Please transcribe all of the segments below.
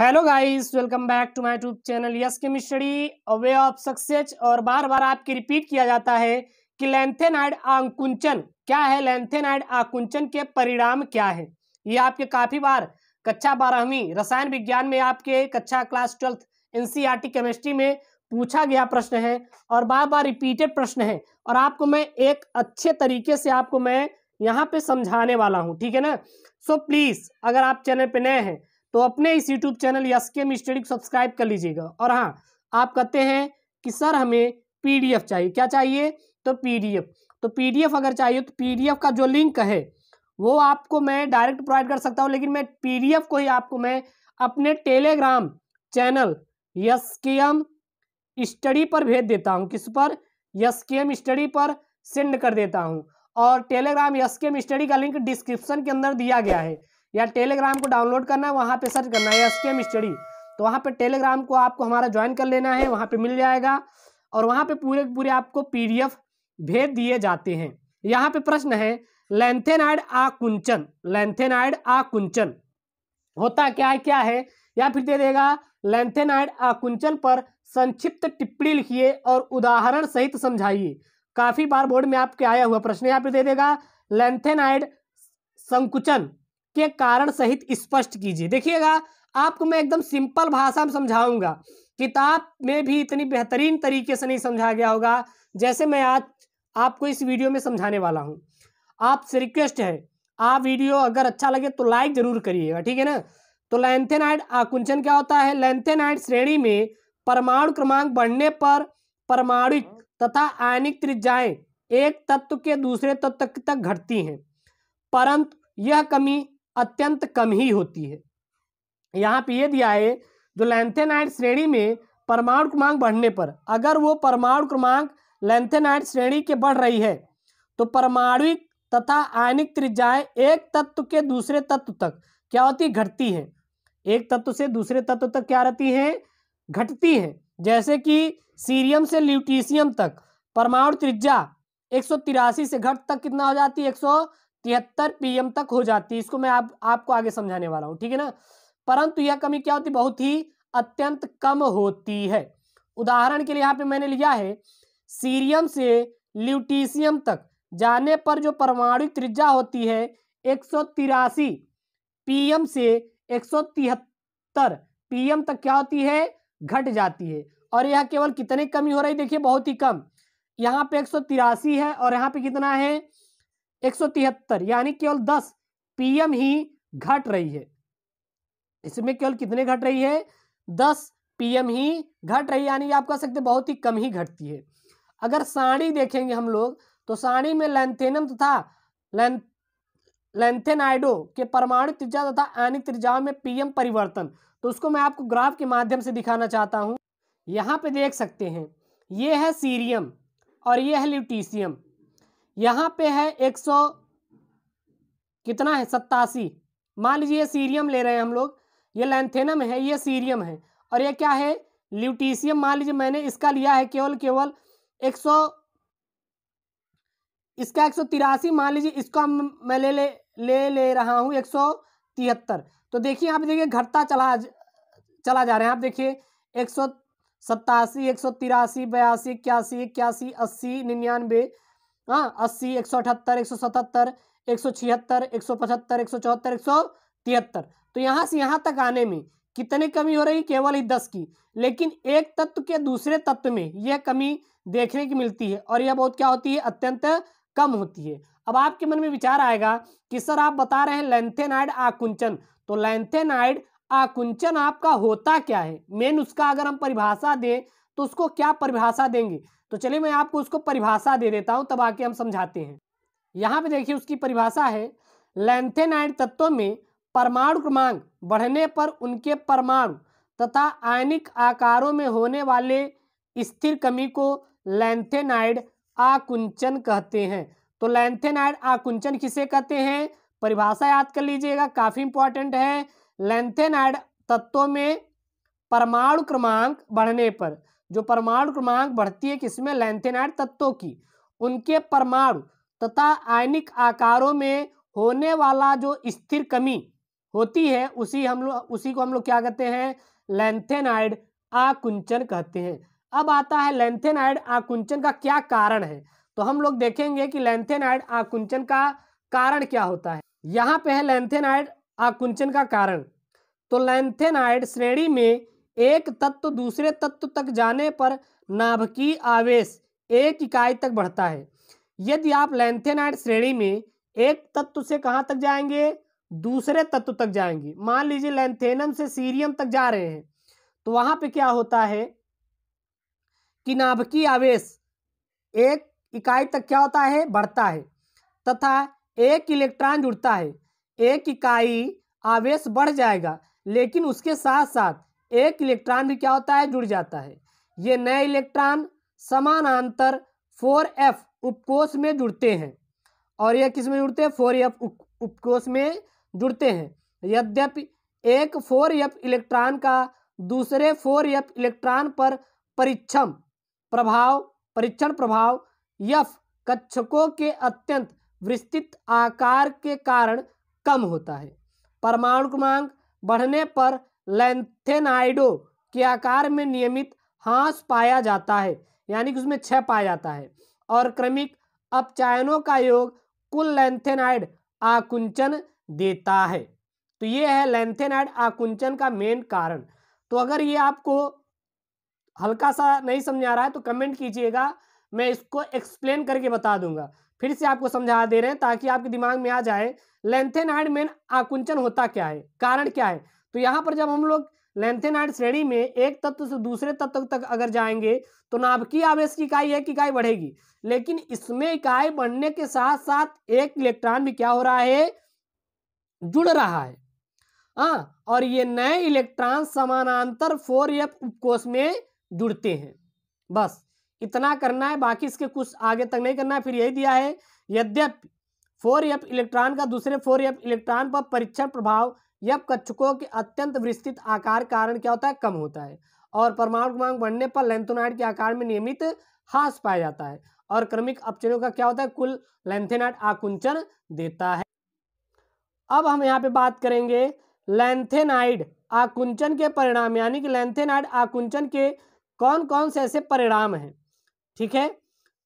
hello guys welcome back to my tube channel yes chemistry a way of success और बार बार आपके repeat किया जाता है कि लेंथेनाइड आकुंचन क्या है लेंथेनाइड आकुंचन के परिणाम क्या है ये आपके काफी बार कक्षा बारहवीं रसायन विज्ञान में आपके कक्षा क्लास ट्वेल्थ एनसीईआरटी केमिस्ट्री में पूछा गया प्रश्न है और बार बार रिपीटेड प्रश्न है और आपको मैं एक अच्छे तरीके से आपको मैं यहाँ पे समझाने वाला हूँ ठीक है ना सो so, प्लीज अगर आप चैनल पे नए हैं तो अपने इस YouTube channel yes K study को सब्सक्राइब कर लीजिएगा और हाँ आप कहते हैं कि सर हमें पीडीएफ चाहिए क्या चाहिए तो पीडीएफ तो पीडीएफ अगर चाहिए तो पीडीएफ का जो लिंक है वो आपको मैं डायरेक्ट प्रोवाइड कर सकता हूँ लेकिन मैं पीडीएफ को ही आपको मैं अपने Telegram channel yes K M study पर भेज देता हूँ किस पर यस के एम स्टडी पर सेंड कर देता हूँ और Telegram yes K M study का लिंक डिस्क्रिप्शन के अंदर दिया गया है या टेलीग्राम को डाउनलोड करना है वहाँ पे सर्च करना है एस स्टडी तो वहाँ पे टेलीग्राम को आपको हमारा ज्वाइन कर लेना है वहाँ पे मिल जाएगा और वहाँ पे पूरे पूरे आपको पीडीएफ भेज दिए जाते हैं यहाँ पे प्रश्न है लेंथेनाइड कुंचन लेंथेनाइड आकुंचन होता क्या है क्या है या फिर दे देगा लेंथेनाइड आकुंचन पर संक्षिप्त टिप्पणी लिखिए और उदाहरण सहित समझाइए काफी बार बोर्ड में आपके आया हुआ प्रश्न यहाँ पे दे देगा लेंथेनाइड संकुचन के कारण सहित स्पष्ट कीजिए देखिएगा आपको मैं एकदम सिंपल भाषा में समझाऊंगा किताब में भी इतनी बेहतरीन तरीके से नहीं समझाया गया होगा जैसे मैं आज आपको इस वीडियो में समझाने वाला हूँ आपसे रिक्वेस्ट है आप वीडियो अगर अच्छा लगे तो लाइक जरूर करिएगा ठीक है ना तो लेंथेनाइड आकुंचन क्या होता है लेंथेनाइड श्रेणी में परमाणु क्रमांक बढ़ने पर परमाणु तथा आयनिक त्रिज्याएं एक तत्व के दूसरे तत्व तक घटती हैं परंतु यह कमी अत्यंत कम ही होती है यहाँ पे ये दिया है जो लेंथेनाइट श्रेणी में परमाणु क्रमांक बढ़ने पर अगर वो परमाणु क्रमांक लेंथेनाइट श्रेणी के बढ़ रही है तो परमाणुिक तथा आयनिक त्रिज्याएं एक तत्व के दूसरे तत्व तक क्या होती घटती हैं एक तत्व से दूसरे तत्व तक क्या रहती हैं घटती हैं जैसे कि सीरियम से ल्यूटीसियम तक परमाणु त्रिज्या एक से घट तक कितना हो जाती है एक तिहत्तर पीएम तक हो जाती है इसको मैं आप आपको आगे समझाने वाला हूँ ठीक है ना परंतु यह कमी क्या होती बहुत ही अत्यंत कम होती है उदाहरण के लिए यहाँ पे मैंने लिया है सीरियम से ल्यूटीसियम तक जाने पर जो परमाणु त्रिज्या होती है एक सौ तिरासी पीएम से एक सौ तिहत्तर पीएम तक क्या होती है घट जाती है और यह केवल कितने कमी हो रही देखिए बहुत ही कम यहाँ पे एक सौ तिरासी है और यहाँ पे कितना है एक यानी केवल दस पीएम ही घट रही है इसमें केवल कितने घट रही है दस पीएम ही घट रही है यानी आप कह सकते बहुत ही कम ही घटती है अगर साड़ी देखेंगे हम लोग तो साड़ी में लेंथेनम तथा लेंथेनाइडो के परमाणु त्रिज्या तथा आनी त्रिज्याओं में पीएम परिवर्तन तो उसको मैं आपको ग्राफ के माध्यम से दिखाना चाहता हूँ यहाँ पे देख सकते हैं ये है सीरियम और ये है ल्यूटीसियम यहाँ पे है एक सौ कितना है सत्तासी मान लीजिए सीरियम ले रहे हैं हम लोग ये लैंथेनम है ये सीरियम है और ये क्या है ल्यूटीसियम मान लीजिए मैंने इसका लिया है केवल केवल एक सौ इसका एक सौ तिरासी मान लीजिए इसका मैं ले ले ले ले रहा हूँ एक सौ तिहत्तर तो देखिए आप देखिए घटता चला चला जा रहे हैं आप देखिए एक सौ सत्तासी एक सौ तिरासी बयासी इक्यासी इक्यासी अस्सी निन्यानवे हाँ अस्सी एक सौ अठहत्तर एक सौ सतहत्तर एक सौ छिहत्तर एक सौ पचहत्तर एक सौ चौहत्तर एक सौ तिहत्तर तो यहाँ से यहाँ तक आने में कितने कमी हो रही केवल ही दस की लेकिन एक तत्व के दूसरे तत्व में यह कमी देखने की मिलती है और यह बहुत क्या होती है अत्यंत कम होती है अब आपके मन में विचार आएगा कि सर आप बता रहे हैं लेंथेनाइड आकुंचन तो लेंथेनाइड आकुंचन आपका होता क्या है मेन उसका अगर हम परिभाषा दें तो उसको क्या परिभाषा देंगे तो चलिए मैं आपको उसको परिभाषा दे देता हूँ तब आके हम समझाते हैं यहाँ पे देखिए उसकी परिभाषा है लेंथेनाइड तत्वों में परमाणु क्रमांक बढ़ने पर उनके परमाणु तथा आयनिक आकारों में होने वाले स्थिर कमी को लेंथेनाइड आकुंचन कहते हैं तो लेंथेनाइड आकुंचन किसे कहते हैं परिभाषा याद कर लीजिएगा काफ़ी इंपॉर्टेंट है लेंथेनाइड तत्वों में परमाणु क्रमांक बढ़ने पर जो परमाणु क्रमांक बढ़ती है किसमें लेंथेनाइड तत्वों की उनके परमाणु तथा आयनिक आकारों में होने वाला जो स्थिर कमी होती है उसी हम लोग उसी को हम लोग क्या कहते हैं लेंथेनाइड आकुंचन कहते हैं अब आता है लेंथेनाइड आकुंचन का क्या कारण है तो हम लोग देखेंगे कि लेंथेनाइड आकुंचन का कारण क्या होता है यहाँ पे है लेंथेनाइड आकुंचन का कारण तो लेंथेनाइड श्रेणी में एक तत्व दूसरे तत्व तक जाने पर नाभिकीय आवेश एक इकाई तक बढ़ता है यदि आप लेंथेनाइड श्रेणी में एक तत्व से कहाँ तक जाएंगे दूसरे तत्व तक जाएंगे मान लीजिए लेंथेनम से सीरियम तक जा रहे हैं तो वहां पे क्या होता है कि नाभिकीय आवेश एक इकाई तक क्या होता है बढ़ता है तथा एक इलेक्ट्रॉन जुड़ता है एक इकाई आवेश बढ़ जाएगा लेकिन उसके साथ साथ एक इलेक्ट्रॉन भी क्या होता है जुड़ जाता है ये नए इलेक्ट्रॉन समानांतर फोर एफ उपकोष में जुड़ते हैं और यह किस में जुड़ते हैं फोर एफ उपकोष में जुड़ते हैं यद्यपि एक फोर एफ इलेक्ट्रॉन का दूसरे फोर एफ इलेक्ट्रॉन पर परीक्षम प्रभाव परीक्षण प्रभाव यफ कक्षकों के अत्यंत विस्तृत आकार के कारण कम होता है परमाणु क्रमांक बढ़ने पर लेंथेनाइडो के आकार में नियमित हाँस पाया जाता है यानी कि उसमें छह पाया जाता है और क्रमिक अपचायनों का योग कुल लेंथेनाइड आकुंचन देता है तो ये है लेंथेनाइड आकुंचन का मेन कारण तो अगर ये आपको हल्का सा नहीं समझा रहा है तो कमेंट कीजिएगा मैं इसको एक्सप्लेन करके बता दूंगा फिर से आपको समझा दे रहे हैं ताकि आपके दिमाग में आ जाए लेंथेनाइड मेन आकुंचन होता क्या है कारण क्या है तो यहाँ पर जब हम लोग लेंथेनाइड श्रेणी में एक तत्व से दूसरे तत्व तक अगर जाएंगे तो नाभिकीय आवेश की इकाई एक इकाई बढ़ेगी लेकिन इसमें इकाई बढ़ने के साथ साथ एक इलेक्ट्रॉन भी क्या हो रहा है जुड़ रहा है आ, हाँ, और ये नए इलेक्ट्रॉन समानांतर फोर एफ उपकोष में जुड़ते हैं बस इतना करना है बाकी इसके कुछ आगे तक नहीं करना है फिर यही दिया है यद्यपि फोर एफ इलेक्ट्रॉन का दूसरे फोर एफ इलेक्ट्रॉन पर परीक्षण प्रभाव यह कच्छकों के अत्यंत विस्तृत आकार कारण क्या होता है कम होता है और परमाणु क्रमांक बढ़ने पर लेंथोनाइट के आकार में नियमित हास पाया जाता है और क्रमिक अपचयों का क्या होता है कुल लेंथेनाइट आकुंचन देता है अब हम यहाँ पे बात करेंगे लेंथेनाइड आकुंचन के परिणाम यानी कि लेंथेनाइड आकुंचन के कौन कौन से ऐसे परिणाम हैं ठीक है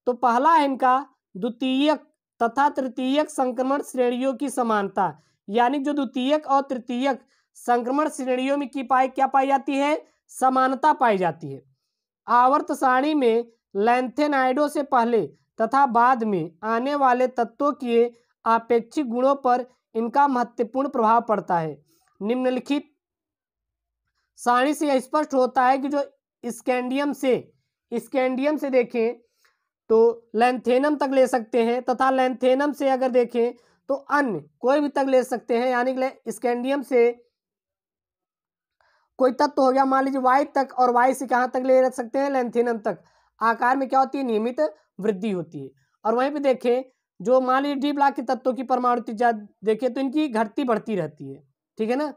तो पहला है इनका द्वितीयक तथा तृतीयक संक्रमण श्रेणियों की समानता यानी जो द्वितीयक और तृतीयक संक्रमण श्रेणियों में की पाई क्या पाई जाती है समानता पाई जाती है आवर्त सारणी में लेंथेनाइडों से पहले तथा बाद में आने वाले तत्वों के आपेक्षिक गुणों पर इनका महत्वपूर्ण प्रभाव पड़ता है निम्नलिखित सारणी से यह स्पष्ट होता है कि जो स्कैंडियम से स्कैंडियम से देखें तो लेंथेनम तक ले सकते हैं तथा लेंथेनम से अगर देखें तो अन्य कोई भी तक ले सकते हैं यानी कि स्कैंडियम से कोई तत्व हो गया मान लीजिए वाई तक और वाई से कहाँ तक ले रख सकते हैं लेंथिनम तक आकार में क्या होती है नियमित वृद्धि होती है और वहीं पे देखें जो मान लीजिए डी ब्लॉक के तत्वों की परमाणु त्रिज्या देखें तो इनकी घटती बढ़ती रहती है ठीक है ना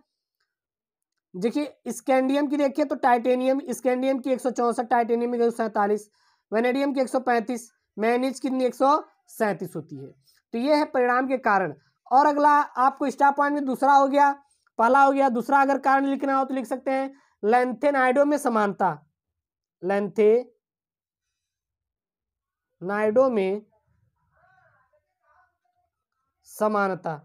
देखिए स्कैंडियम की देखिए तो टाइटेनियम स्कैंडियम की एक सौ टाइटेनियम की एक सौ सैतालीस वेनेडियम की एक सौ पैंतीस मैनिज कितनी एक सौ सैंतीस होती है तो ये है परिणाम के कारण और अगला आपको स्टार पॉइंट में दूसरा हो गया पहला हो गया दूसरा अगर कारण लिखना हो तो लिख सकते हैं लेंथे नाइडो में समानता लेंथे नाइडो में समानता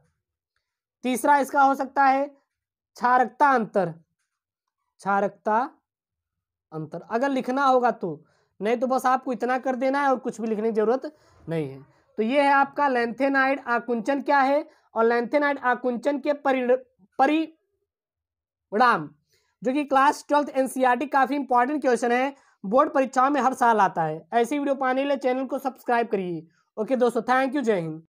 तीसरा इसका हो सकता है क्षारकता अंतर क्षारकता अंतर अगर लिखना होगा तो नहीं तो बस आपको इतना कर देना है और कुछ भी लिखने की जरूरत नहीं है तो ये है आपका लेंथेनाइड आकुंचन क्या है और लेंथेनाइड आकुंचन के परिणाम जो कि क्लास ट्वेल्थ एनसीईआरटी काफी इंपॉर्टेंट क्वेश्चन है बोर्ड परीक्षाओं में हर साल आता है ऐसी वीडियो पाने के लिए चैनल को सब्सक्राइब करिए ओके दोस्तों थैंक यू जय हिंद